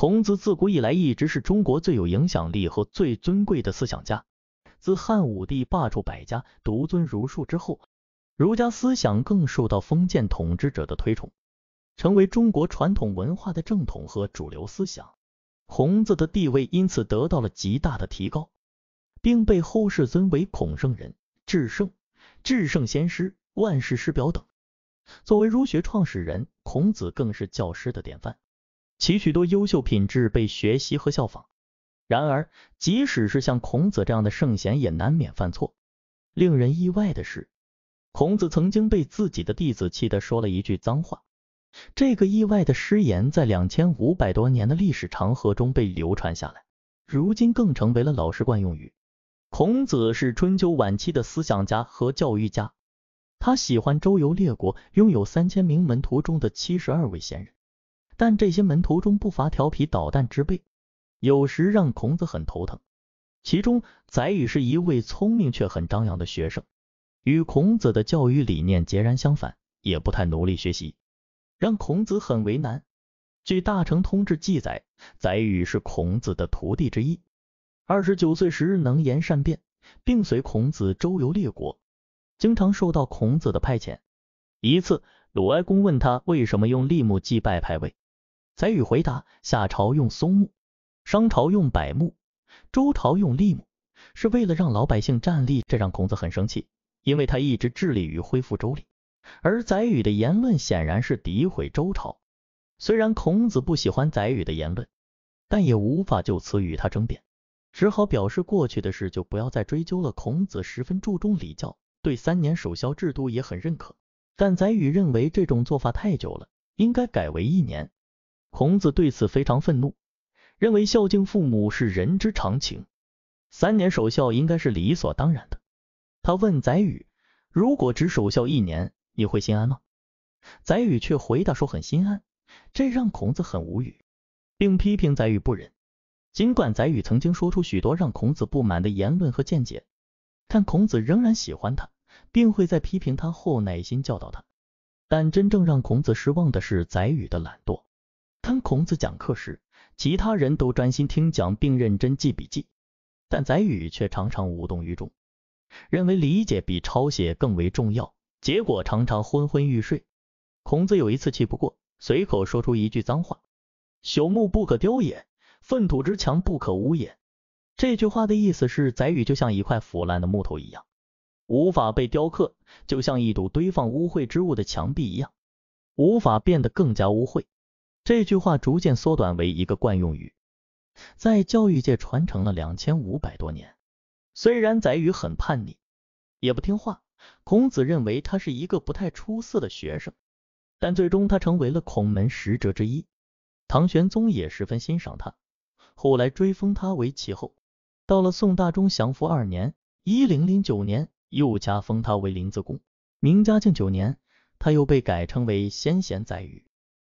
孔子自古以来一直是中国最有影响力和最尊贵的思想家。自汉武帝罢黜百家、独尊儒术之后，儒家思想更受到封建统治者的推崇，成为中国传统文化的正统和主流思想。孔子的地位因此得到了极大的提高，并被后世尊为孔圣人、至圣、至圣先师、万世师表等。作为儒学创始人，孔子更是教师的典范。其许多优秀品质被学习和效仿。然而，即使是像孔子这样的圣贤，也难免犯错。令人意外的是，孔子曾经被自己的弟子气得说了一句脏话。这个意外的失言，在两千五百多年的历史长河中被流传下来，如今更成为了老师惯用语。孔子是春秋晚期的思想家和教育家，他喜欢周游列国，拥有三千名门徒中的七十二位贤人。但这些门徒中不乏调皮捣蛋之辈，有时让孔子很头疼。其中宰予是一位聪明却很张扬的学生，与孔子的教育理念截然相反，也不太努力学习，让孔子很为难。据《大成通志》记载，宰予是孔子的徒弟之一。二十九岁时能言善辩，并随孔子周游列国，经常受到孔子的派遣。一次，鲁哀公问他为什么用立木祭拜派位。宰予回答：“夏朝用松木，商朝用柏木，周朝用栗木，是为了让老百姓站立。”这让孔子很生气，因为他一直致力于恢复周礼，而宰予的言论显然是诋毁周朝。虽然孔子不喜欢宰予的言论，但也无法就此与他争辩，只好表示过去的事就不要再追究了。孔子十分注重礼教，对三年守孝制度也很认可，但宰予认为这种做法太久了，应该改为一年。孔子对此非常愤怒，认为孝敬父母是人之常情，三年守孝应该是理所当然的。他问宰予：“如果只守孝一年，你会心安吗？”宰予却回答说很心安，这让孔子很无语，并批评宰予不仁。尽管宰予曾经说出许多让孔子不满的言论和见解，但孔子仍然喜欢他，并会在批评他后耐心教导他。但真正让孔子失望的是宰予的懒惰。当孔子讲课时，其他人都专心听讲并认真记笔记，但宰予却常常无动于衷，认为理解比抄写更为重要，结果常常昏昏欲睡。孔子有一次气不过，随口说出一句脏话：“朽木不可雕也，粪土之墙不可污也。”这句话的意思是，宰予就像一块腐烂的木头一样，无法被雕刻；就像一堵堆放污秽之物的墙壁一样，无法变得更加污秽。这句话逐渐缩短为一个惯用语，在教育界传承了两千五百多年。虽然宰予很叛逆，也不听话，孔子认为他是一个不太出色的学生，但最终他成为了孔门十哲之一。唐玄宗也十分欣赏他，后来追封他为齐后。到了宋大中祥符二年（一零零九年），又加封他为临淄公。明嘉靖九年，他又被改称为先贤宰予。